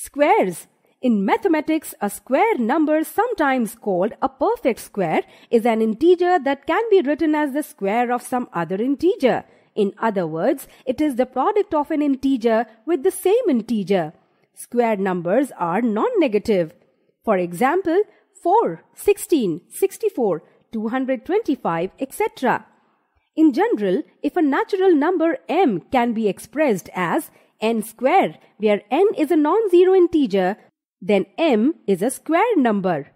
Squares. In mathematics, a square number, sometimes called a perfect square, is an integer that can be written as the square of some other integer. In other words, it is the product of an integer with the same integer. Square numbers are non-negative. For example, 4, 16, 64, 225, etc. In general, if a natural number m can be expressed as n square, where n is a non-zero integer, then m is a square number.